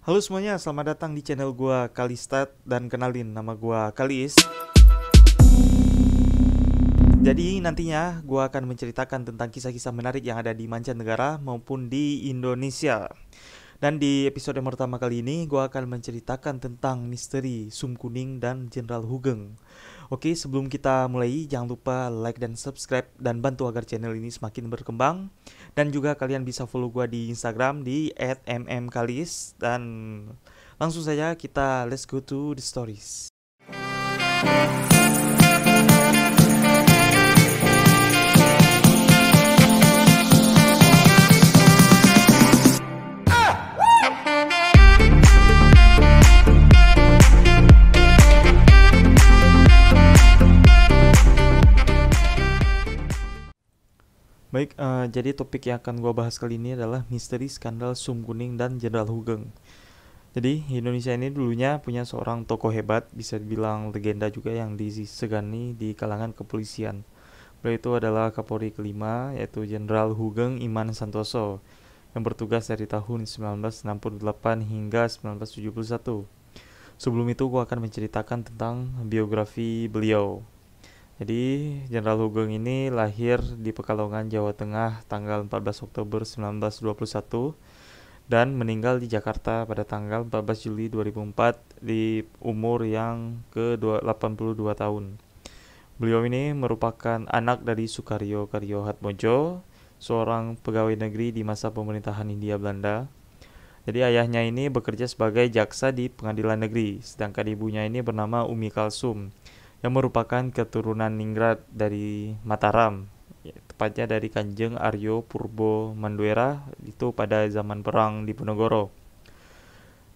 Halo semuanya, selamat datang di channel gua Kalistat dan kenalin nama gua Kalis. Jadi nantinya gua akan menceritakan tentang kisah-kisah menarik yang ada di mancanegara maupun di Indonesia. Dan di episode yang pertama kali ini gue akan menceritakan tentang misteri Sum Kuning dan Jenderal Hugeng. Oke, sebelum kita mulai jangan lupa like dan subscribe dan bantu agar channel ini semakin berkembang dan juga kalian bisa follow gue di Instagram di @mmkalis dan langsung saja kita let's go to the stories. Uh, jadi topik yang akan gue bahas kali ini adalah misteri skandal Sum Kuning dan Jenderal Hugeng. Jadi Indonesia ini dulunya punya seorang tokoh hebat, bisa dibilang legenda juga yang disegani di kalangan kepolisian. Beliau itu adalah Kapolri kelima, yaitu Jenderal Hugeng Iman Santoso, yang bertugas dari tahun 1968 hingga 1971. Sebelum itu, gue akan menceritakan tentang biografi beliau. Jadi Jenderal Hugeng ini lahir di Pekalongan, Jawa Tengah tanggal 14 Oktober 1921 dan meninggal di Jakarta pada tanggal 14 Juli 2004 di umur yang ke-82 tahun. Beliau ini merupakan anak dari Sukaryo Karyo Hatmojo, seorang pegawai negeri di masa pemerintahan Hindia Belanda. Jadi ayahnya ini bekerja sebagai jaksa di pengadilan negeri, sedangkan ibunya ini bernama Umi Kalsum yang merupakan keturunan ningrat dari Mataram ya, tepatnya dari Kanjeng Aryo Purbo Manduera itu pada zaman perang di Ponegoro.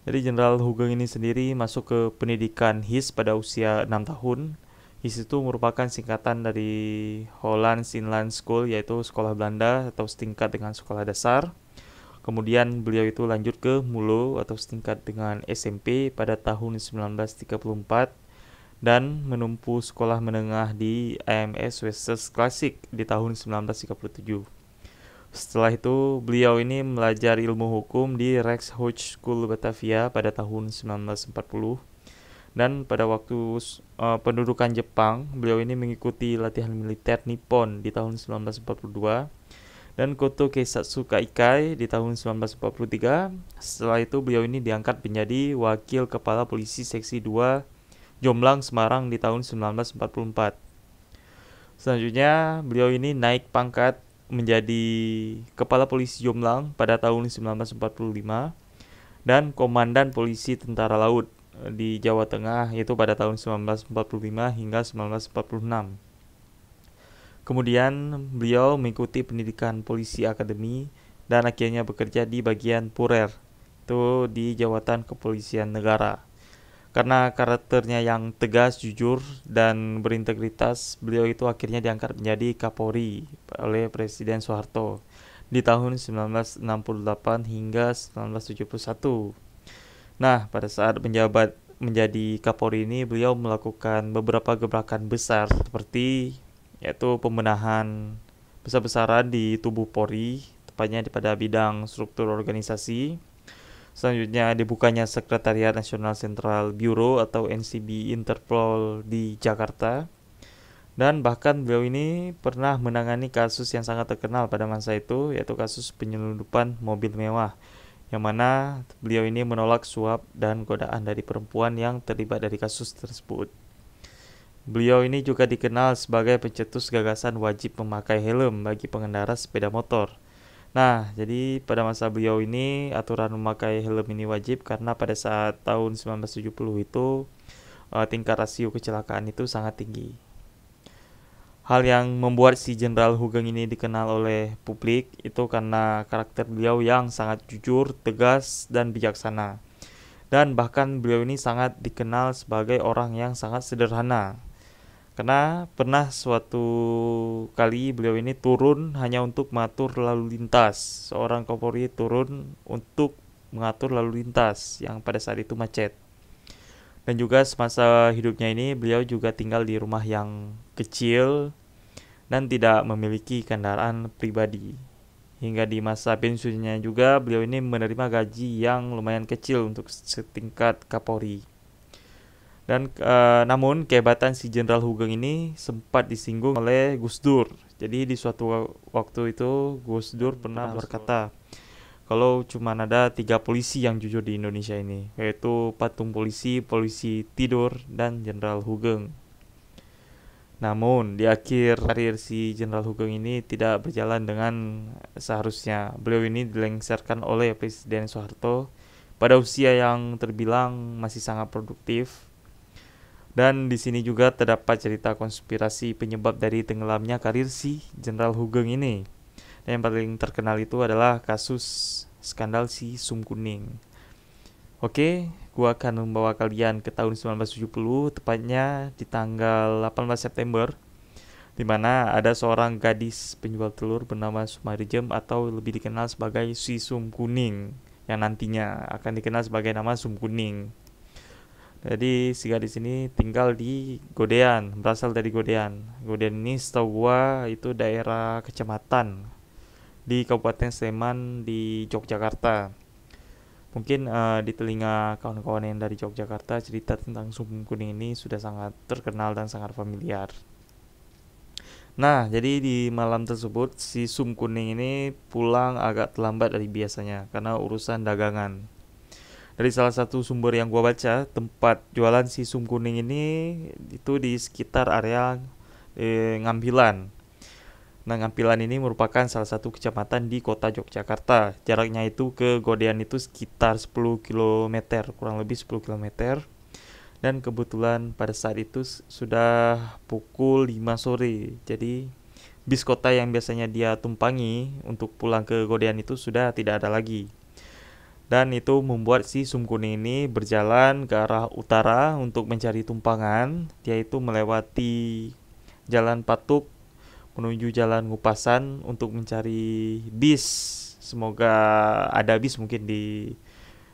Jadi Jenderal Hugeng ini sendiri masuk ke pendidikan HIS pada usia 6 tahun. HIS itu merupakan singkatan dari Holland Inland School yaitu sekolah Belanda atau setingkat dengan sekolah dasar. Kemudian beliau itu lanjut ke Mulo atau setingkat dengan SMP pada tahun 1934 dan menempuh sekolah menengah di AMS Wessex Classic di tahun 1937. Setelah itu, beliau ini belajar ilmu hukum di Rex Hodge School Batavia pada tahun 1940. Dan pada waktu uh, pendudukan Jepang, beliau ini mengikuti latihan militer Nippon di tahun 1942 dan Koto Keisatsu Kaikai di tahun 1943. Setelah itu beliau ini diangkat menjadi wakil kepala polisi seksi 2 Jomblang, Semarang di tahun 1944. Selanjutnya, beliau ini naik pangkat menjadi Kepala Polisi Jomblang pada tahun 1945 dan Komandan Polisi Tentara Laut eh, di Jawa Tengah yaitu pada tahun 1945 hingga 1946. Kemudian beliau mengikuti pendidikan polisi akademi dan akhirnya bekerja di bagian Purer, itu di jawatan kepolisian negara. Karena karakternya yang tegas, jujur, dan berintegritas, beliau itu akhirnya diangkat menjadi Kapolri oleh Presiden Soeharto di tahun 1968 hingga 1971. Nah, pada saat menjabat menjadi Kapolri ini, beliau melakukan beberapa gebrakan besar seperti yaitu pembenahan besar-besaran di tubuh Polri, tepatnya pada bidang struktur organisasi, Selanjutnya dibukanya Sekretariat Nasional Sentral Bureau atau NCB Interpol di Jakarta. Dan bahkan beliau ini pernah menangani kasus yang sangat terkenal pada masa itu yaitu kasus penyelundupan mobil mewah yang mana beliau ini menolak suap dan godaan dari perempuan yang terlibat dari kasus tersebut. Beliau ini juga dikenal sebagai pencetus gagasan wajib memakai helm bagi pengendara sepeda motor. Nah, jadi pada masa beliau ini aturan memakai helm ini wajib karena pada saat tahun 1970 itu eh, tingkat rasio kecelakaan itu sangat tinggi. Hal yang membuat si Jenderal Hugeng ini dikenal oleh publik itu karena karakter beliau yang sangat jujur, tegas, dan bijaksana. Dan bahkan beliau ini sangat dikenal sebagai orang yang sangat sederhana. Karena pernah suatu kali beliau ini turun hanya untuk mengatur lalu lintas. Seorang Kapolri turun untuk mengatur lalu lintas yang pada saat itu macet. Dan juga semasa hidupnya ini beliau juga tinggal di rumah yang kecil dan tidak memiliki kendaraan pribadi. Hingga di masa pensiunnya juga beliau ini menerima gaji yang lumayan kecil untuk setingkat Kapolri. Dan e, namun kehebatan si Jenderal Hugeng ini sempat disinggung oleh Gus Dur. Jadi di suatu waktu itu Gus Dur hmm, pernah berkata kalau cuma ada tiga polisi yang jujur di Indonesia ini, yaitu patung polisi, polisi tidur, dan Jenderal Hugeng. Namun di akhir karir si Jenderal Hugeng ini tidak berjalan dengan seharusnya. Beliau ini dilengsarkan oleh Presiden Soeharto pada usia yang terbilang masih sangat produktif dan di sini juga terdapat cerita konspirasi penyebab dari tenggelamnya karir si Jenderal Hugeng ini. Dan yang paling terkenal itu adalah kasus skandal si Sum Kuning. Oke, gua akan membawa kalian ke tahun 1970, tepatnya di tanggal 18 September di mana ada seorang gadis penjual telur bernama Sumarijem atau lebih dikenal sebagai Si Sum Kuning yang nantinya akan dikenal sebagai nama Sum Kuning. Jadi si gadis ini tinggal di Godean, berasal dari Godean. Godean ini setahu gua itu daerah kecamatan di Kabupaten Sleman di Yogyakarta. Mungkin uh, di telinga kawan-kawan yang dari Yogyakarta cerita tentang Sumpung kuning ini sudah sangat terkenal dan sangat familiar. Nah, jadi di malam tersebut si Sum Kuning ini pulang agak terlambat dari biasanya karena urusan dagangan dari salah satu sumber yang gua baca tempat jualan si sum kuning ini itu di sekitar area eh, Ngambilan. Nah, Ngampilan ini merupakan salah satu kecamatan di kota Yogyakarta. Jaraknya itu ke Godean itu sekitar 10 km, kurang lebih 10 km. Dan kebetulan pada saat itu sudah pukul 5 sore. Jadi bis kota yang biasanya dia tumpangi untuk pulang ke Godean itu sudah tidak ada lagi dan itu membuat si Sumkuni ini berjalan ke arah utara untuk mencari tumpangan yaitu melewati jalan Patuk menuju jalan Ngupasan untuk mencari bis semoga ada bis mungkin di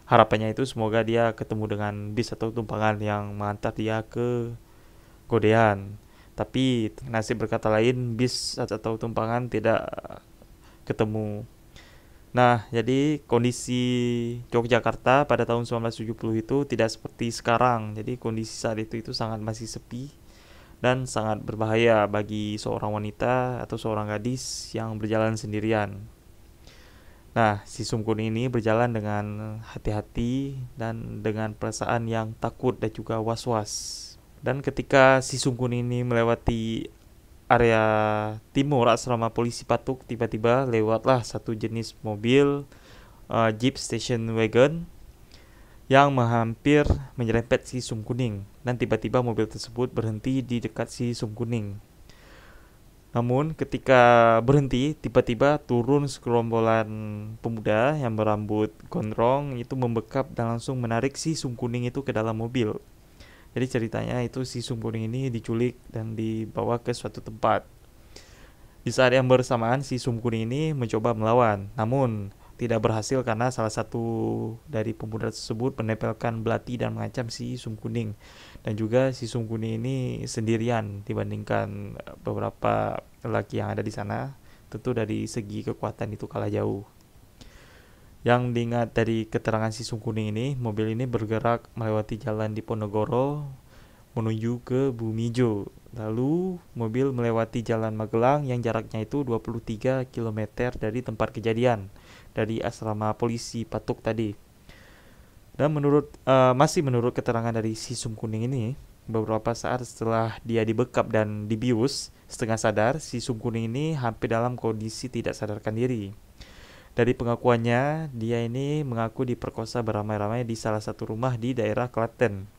harapannya itu semoga dia ketemu dengan bis atau tumpangan yang mengantar dia ke Godean tapi nasib berkata lain bis atau tumpangan tidak ketemu Nah, jadi kondisi Yogyakarta pada tahun 1970 itu tidak seperti sekarang. Jadi kondisi saat itu itu sangat masih sepi dan sangat berbahaya bagi seorang wanita atau seorang gadis yang berjalan sendirian. Nah, si sumkun ini berjalan dengan hati-hati dan dengan perasaan yang takut dan juga was-was. Dan ketika si sumkun ini melewati area timur asrama polisi Patuk tiba-tiba lewatlah satu jenis mobil uh, jeep station wagon yang menghampir menyerempet si sum kuning dan tiba-tiba mobil tersebut berhenti di dekat si sum kuning. Namun ketika berhenti tiba-tiba turun sekelompolan pemuda yang berambut gondrong itu membekap dan langsung menarik si sum kuning itu ke dalam mobil. Jadi ceritanya itu si Sumpuring ini diculik dan dibawa ke suatu tempat. Di saat yang bersamaan si Kuning ini mencoba melawan, namun tidak berhasil karena salah satu dari pemuda tersebut menempelkan belati dan mengancam si Sum Kuning. Dan juga si Sum Kuning ini sendirian dibandingkan beberapa lelaki yang ada di sana. Tentu dari segi kekuatan itu kalah jauh. Yang diingat dari keterangan si kuning ini, mobil ini bergerak melewati jalan di Ponegoro menuju ke Bumijo. Lalu mobil melewati jalan Magelang yang jaraknya itu 23 km dari tempat kejadian dari asrama polisi Patuk tadi. Dan menurut uh, masih menurut keterangan dari si kuning ini, beberapa saat setelah dia dibekap dan dibius setengah sadar, si kuning ini hampir dalam kondisi tidak sadarkan diri. Dari pengakuannya, dia ini mengaku diperkosa beramai-ramai di salah satu rumah di daerah Klaten.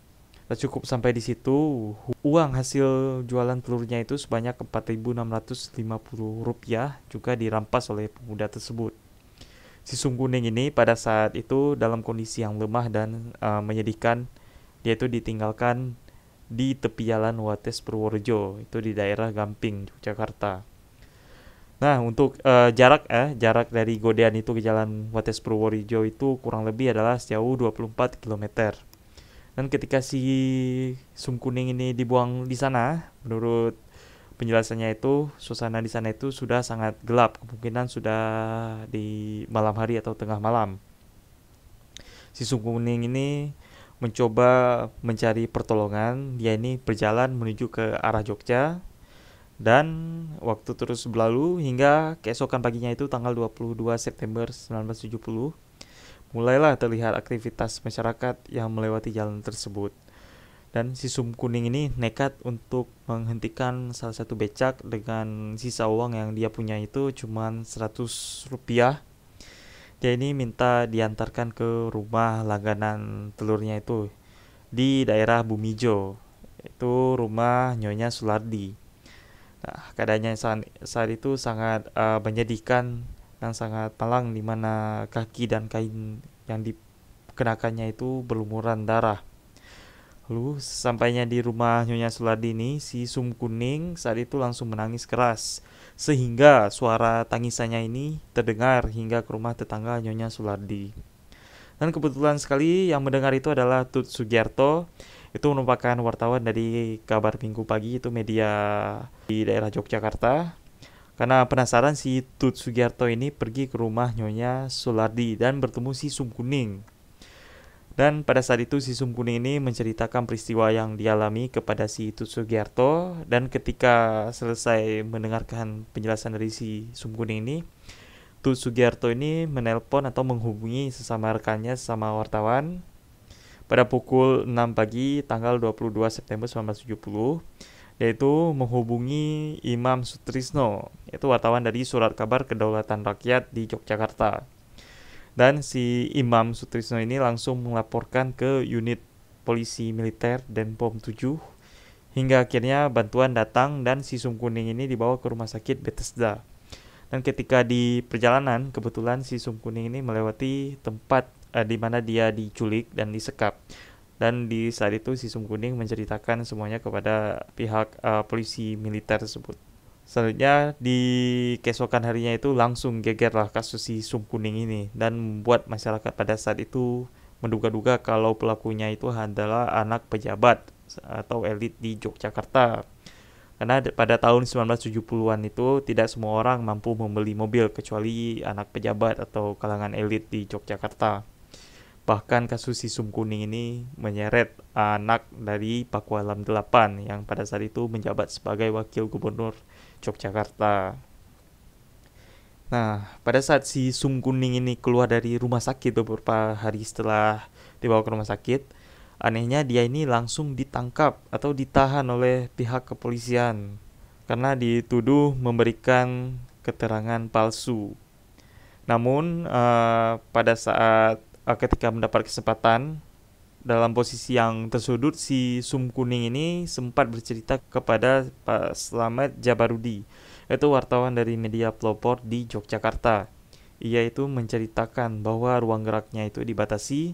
Tak cukup sampai di situ, uang hasil jualan telurnya itu sebanyak 4.650 rupiah juga dirampas oleh pemuda tersebut. Si Sung kuning ini pada saat itu dalam kondisi yang lemah dan uh, menyedihkan, dia itu ditinggalkan di tepi jalan Wates Purworejo, itu di daerah Gamping, Yogyakarta. Nah, untuk uh, jarak eh jarak dari Godean itu ke Jalan Wates Purworejo itu kurang lebih adalah sejauh 24 km. Dan ketika si sum kuning ini dibuang di sana, menurut penjelasannya itu suasana di sana itu sudah sangat gelap, kemungkinan sudah di malam hari atau tengah malam. Si sum kuning ini mencoba mencari pertolongan, dia ini berjalan menuju ke arah Jogja dan waktu terus berlalu hingga keesokan paginya itu tanggal 22 September 1970, mulailah terlihat aktivitas masyarakat yang melewati jalan tersebut. Dan si sum kuning ini nekat untuk menghentikan salah satu becak dengan sisa uang yang dia punya itu cuma 100 rupiah. Dia ini minta diantarkan ke rumah langganan telurnya itu di daerah Bumijo. Itu rumah Nyonya Sulardi. Nah, keadaannya saat, saat itu sangat uh, menyedihkan dan sangat malang di mana kaki dan kain yang dikenakannya itu berlumuran darah. Lalu sampainya di rumah Nyonya Suladini, si Sum Kuning saat itu langsung menangis keras. Sehingga suara tangisannya ini terdengar hingga ke rumah tetangga Nyonya Suladi. Dan kebetulan sekali yang mendengar itu adalah Tut Sugiarto itu merupakan wartawan dari Kabar Minggu Pagi itu media di daerah Yogyakarta karena penasaran si Tut Sugiarto ini pergi ke rumah Nyonya Sulardi dan bertemu si Sum Kuning. Dan pada saat itu si Sum Kuning ini menceritakan peristiwa yang dialami kepada si Tut Sugiarto dan ketika selesai mendengarkan penjelasan dari si Sum Kuning ini Tut Sugiarto ini menelpon atau menghubungi sesama rekannya sesama wartawan pada pukul 6 pagi tanggal 22 September 1970 yaitu menghubungi Imam Sutrisno, yaitu wartawan dari Surat Kabar Kedaulatan Rakyat di Yogyakarta. Dan si Imam Sutrisno ini langsung melaporkan ke unit polisi militer dan POM 7 hingga akhirnya bantuan datang dan si Sum Kuning ini dibawa ke rumah sakit Bethesda. Dan ketika di perjalanan, kebetulan si Sum Kuning ini melewati tempat eh, di mana dia diculik dan disekap. Dan di saat itu si Sum Kuning menceritakan semuanya kepada pihak eh, polisi militer tersebut. Selanjutnya di keesokan harinya itu langsung gegerlah kasus si Sum Kuning ini dan membuat masyarakat pada saat itu menduga-duga kalau pelakunya itu adalah anak pejabat atau elit di Yogyakarta. Karena pada tahun 1970-an itu tidak semua orang mampu membeli mobil kecuali anak pejabat atau kalangan elit di Yogyakarta. Bahkan kasus si Sum Kuning ini menyeret anak dari Paku Alam 8 yang pada saat itu menjabat sebagai wakil gubernur Yogyakarta. Nah, pada saat si Sum Kuning ini keluar dari rumah sakit beberapa hari setelah dibawa ke rumah sakit, anehnya dia ini langsung ditangkap atau ditahan oleh pihak kepolisian karena dituduh memberikan keterangan palsu. Namun, uh, pada saat uh, ketika mendapat kesempatan dalam posisi yang tersudut si Sum Kuning ini sempat bercerita kepada Pak Slamet Jabarudi yaitu wartawan dari media pelopor di Yogyakarta ia itu menceritakan bahwa ruang geraknya itu dibatasi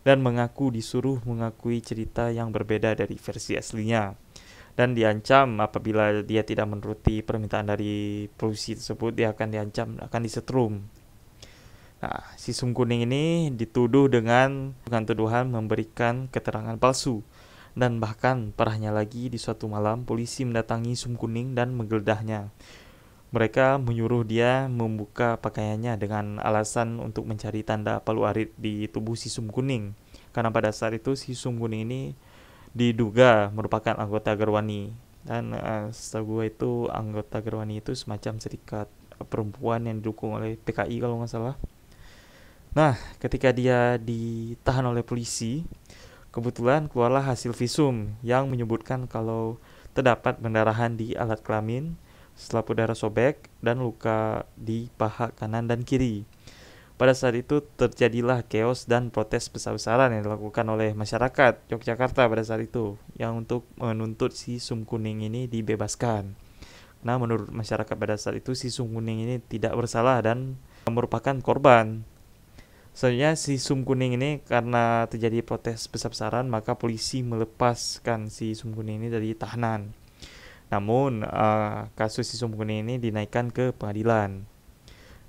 dan mengaku disuruh mengakui cerita yang berbeda dari versi aslinya dan diancam apabila dia tidak menuruti permintaan dari polisi tersebut dia akan diancam akan disetrum Nah, si sum kuning ini dituduh dengan dengan tuduhan memberikan keterangan palsu. Dan bahkan parahnya lagi di suatu malam polisi mendatangi sum kuning dan menggeledahnya. Mereka menyuruh dia membuka pakaiannya dengan alasan untuk mencari tanda palu arit di tubuh si sum kuning. Karena pada saat itu si sum kuning ini diduga merupakan anggota Gerwani. Dan uh, setahu gue itu anggota Gerwani itu semacam serikat perempuan yang didukung oleh PKI kalau nggak salah Nah, ketika dia ditahan oleh polisi, kebetulan keluarlah hasil visum yang menyebutkan kalau terdapat pendarahan di alat kelamin, selaput darah sobek, dan luka di paha kanan dan kiri. Pada saat itu terjadilah chaos dan protes besar-besaran yang dilakukan oleh masyarakat Yogyakarta pada saat itu yang untuk menuntut si sum kuning ini dibebaskan. Nah, menurut masyarakat pada saat itu si sum kuning ini tidak bersalah dan merupakan korban Selanjutnya si Sum Kuning ini karena terjadi protes besar-besaran maka polisi melepaskan si Sum Kuning ini dari tahanan. Namun uh, kasus si Sum Kuning ini dinaikkan ke pengadilan.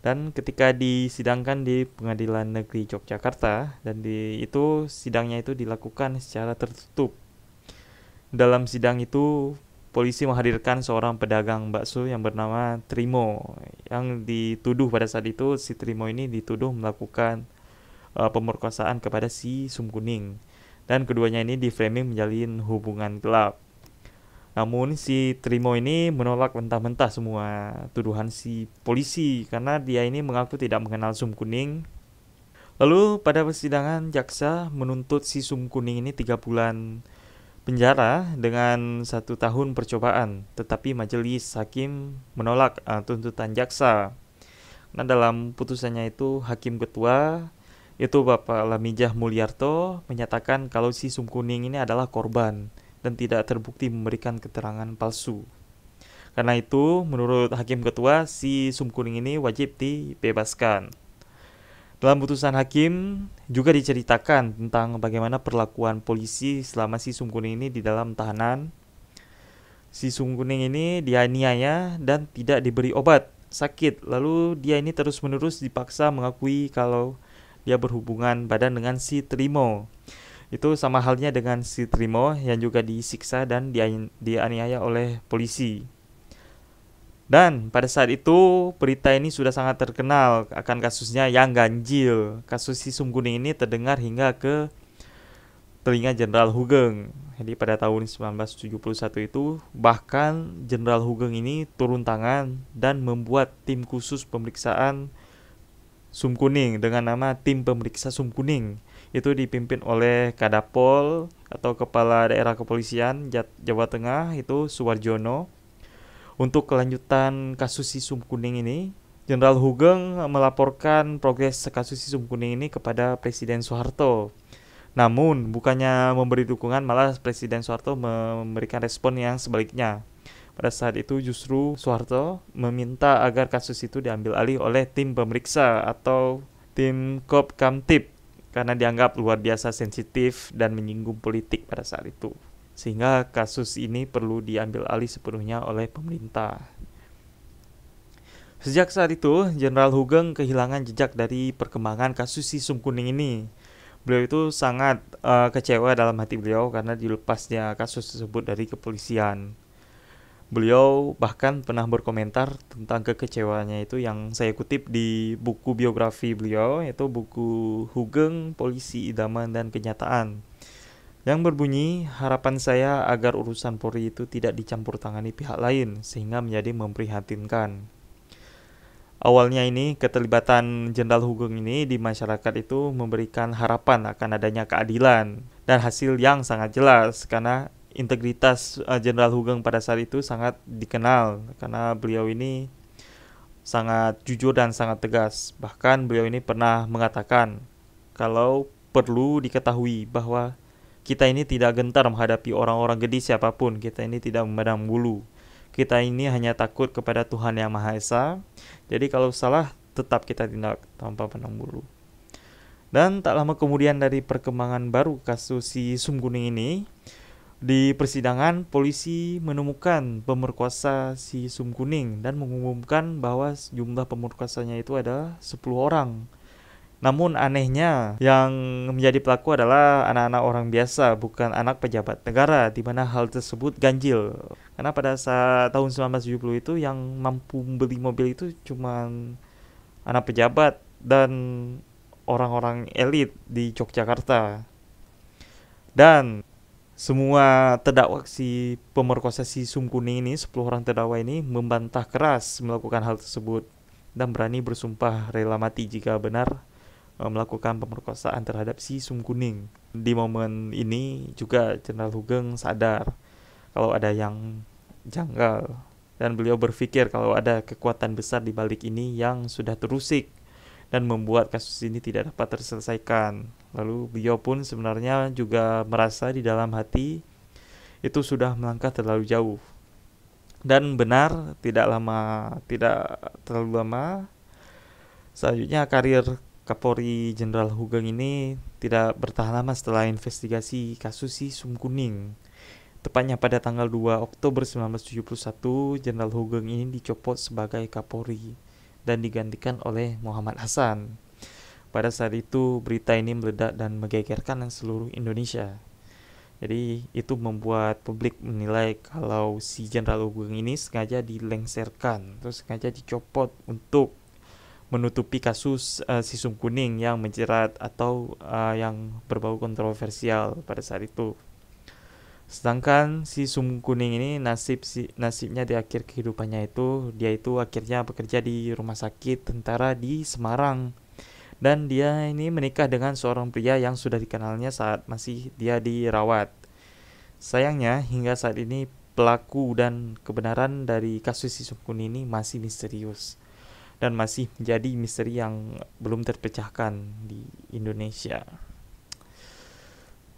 Dan ketika disidangkan di Pengadilan Negeri Yogyakarta dan di itu sidangnya itu dilakukan secara tertutup. Dalam sidang itu polisi menghadirkan seorang pedagang bakso yang bernama Trimo yang dituduh pada saat itu si Trimo ini dituduh melakukan uh, pemerkosaan kepada si Sum Kuning dan keduanya ini di framing menjalin hubungan gelap. Namun si Trimo ini menolak mentah-mentah semua tuduhan si polisi karena dia ini mengaku tidak mengenal Sum Kuning. Lalu pada persidangan jaksa menuntut si Sum Kuning ini tiga bulan penjara dengan satu tahun percobaan, tetapi majelis hakim menolak uh, tuntutan jaksa. Nah dalam putusannya itu hakim ketua itu Bapak Lamijah Mulyarto menyatakan kalau si Sum Kuning ini adalah korban dan tidak terbukti memberikan keterangan palsu. Karena itu, menurut Hakim Ketua, si Sum Kuning ini wajib dibebaskan. Dalam putusan hakim juga diceritakan tentang bagaimana perlakuan polisi selama si Sung ini di dalam tahanan. Si Sung ini dianiaya dan tidak diberi obat sakit. Lalu dia ini terus-menerus dipaksa mengakui kalau dia berhubungan badan dengan si Trimo. Itu sama halnya dengan si Trimo yang juga disiksa dan dianiaya oleh polisi. Dan pada saat itu berita ini sudah sangat terkenal akan kasusnya yang ganjil. Kasus si Sum Kuning ini terdengar hingga ke telinga Jenderal Hugeng. Jadi pada tahun 1971 itu bahkan Jenderal Hugeng ini turun tangan dan membuat tim khusus pemeriksaan Sum Kuning dengan nama Tim Pemeriksa Sum Kuning. Itu dipimpin oleh Kadapol atau Kepala Daerah Kepolisian Jawa Tengah itu Suwarjono untuk kelanjutan kasus Sisum Kuning ini, Jenderal Hugeng melaporkan progres kasus Sisum Kuning ini kepada Presiden Soeharto. Namun, bukannya memberi dukungan, malah Presiden Soeharto memberikan respon yang sebaliknya. Pada saat itu justru Soeharto meminta agar kasus itu diambil alih oleh tim pemeriksa atau tim Kop Kamtip karena dianggap luar biasa sensitif dan menyinggung politik pada saat itu sehingga kasus ini perlu diambil alih sepenuhnya oleh pemerintah. Sejak saat itu, Jenderal Hugeng kehilangan jejak dari perkembangan kasus si Sum Kuning ini. Beliau itu sangat uh, kecewa dalam hati beliau karena dilepasnya kasus tersebut dari kepolisian. Beliau bahkan pernah berkomentar tentang kekecewaannya itu yang saya kutip di buku biografi beliau yaitu buku Hugeng, Polisi Idaman dan Kenyataan yang berbunyi harapan saya agar urusan Polri itu tidak dicampur tangani pihak lain sehingga menjadi memprihatinkan. Awalnya ini keterlibatan Jenderal Hugeng ini di masyarakat itu memberikan harapan akan adanya keadilan dan hasil yang sangat jelas karena integritas eh, Jenderal Hugeng pada saat itu sangat dikenal karena beliau ini sangat jujur dan sangat tegas. Bahkan beliau ini pernah mengatakan kalau perlu diketahui bahwa kita ini tidak gentar menghadapi orang-orang gedi siapapun. Kita ini tidak memadam bulu. Kita ini hanya takut kepada Tuhan Yang Maha Esa. Jadi kalau salah, tetap kita tindak tanpa pandang bulu. Dan tak lama kemudian dari perkembangan baru kasus si Sum Kuning ini, di persidangan polisi menemukan pemerkosa si Sum Kuning dan mengumumkan bahwa jumlah pemerkuasanya itu ada 10 orang. Namun anehnya yang menjadi pelaku adalah anak-anak orang biasa bukan anak pejabat negara di mana hal tersebut ganjil. Karena pada saat tahun 1970 itu yang mampu membeli mobil itu cuma anak pejabat dan orang-orang elit di Yogyakarta. Dan semua terdakwa si pemerkosa si Sum Kuning ini, 10 orang terdakwa ini membantah keras melakukan hal tersebut dan berani bersumpah rela mati jika benar Eh, melakukan pemerkosaan terhadap si Sum Kuning. Di momen ini juga Jenderal Hugeng sadar kalau ada yang janggal dan beliau berpikir kalau ada kekuatan besar di balik ini yang sudah terusik dan membuat kasus ini tidak dapat terselesaikan. Lalu beliau pun sebenarnya juga merasa di dalam hati itu sudah melangkah terlalu jauh. Dan benar, tidak lama, tidak terlalu lama, selanjutnya karir Kapolri Jenderal Hugeng ini tidak bertahan lama setelah investigasi kasus si Sum Kuning. Tepatnya pada tanggal 2 Oktober 1971, Jenderal Hugeng ini dicopot sebagai Kapolri dan digantikan oleh Muhammad Hasan. Pada saat itu, berita ini meledak dan menggegerkan seluruh Indonesia. Jadi, itu membuat publik menilai kalau si Jenderal Hugeng ini sengaja dilengserkan, terus sengaja dicopot untuk menutupi kasus uh, eh, sisum kuning yang menjerat atau uh, yang berbau kontroversial pada saat itu. Sedangkan si sum kuning ini nasib si, nasibnya di akhir kehidupannya itu dia itu akhirnya bekerja di rumah sakit tentara di Semarang. Dan dia ini menikah dengan seorang pria yang sudah dikenalnya saat masih dia dirawat. Sayangnya hingga saat ini pelaku dan kebenaran dari kasus si sum kuning ini masih misterius dan masih menjadi misteri yang belum terpecahkan di Indonesia.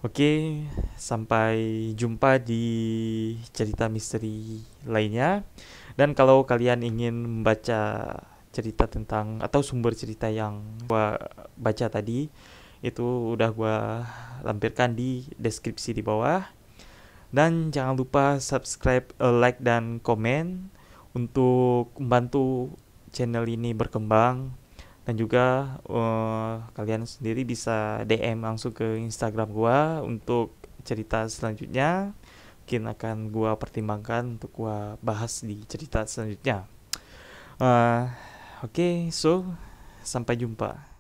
Oke, sampai jumpa di cerita misteri lainnya. Dan kalau kalian ingin membaca cerita tentang atau sumber cerita yang gua baca tadi, itu udah gua lampirkan di deskripsi di bawah. Dan jangan lupa subscribe, eh, like dan komen untuk membantu channel ini berkembang dan juga uh, kalian sendiri bisa DM langsung ke Instagram gua untuk cerita selanjutnya mungkin akan gua pertimbangkan untuk gua bahas di cerita selanjutnya uh, oke okay, so sampai jumpa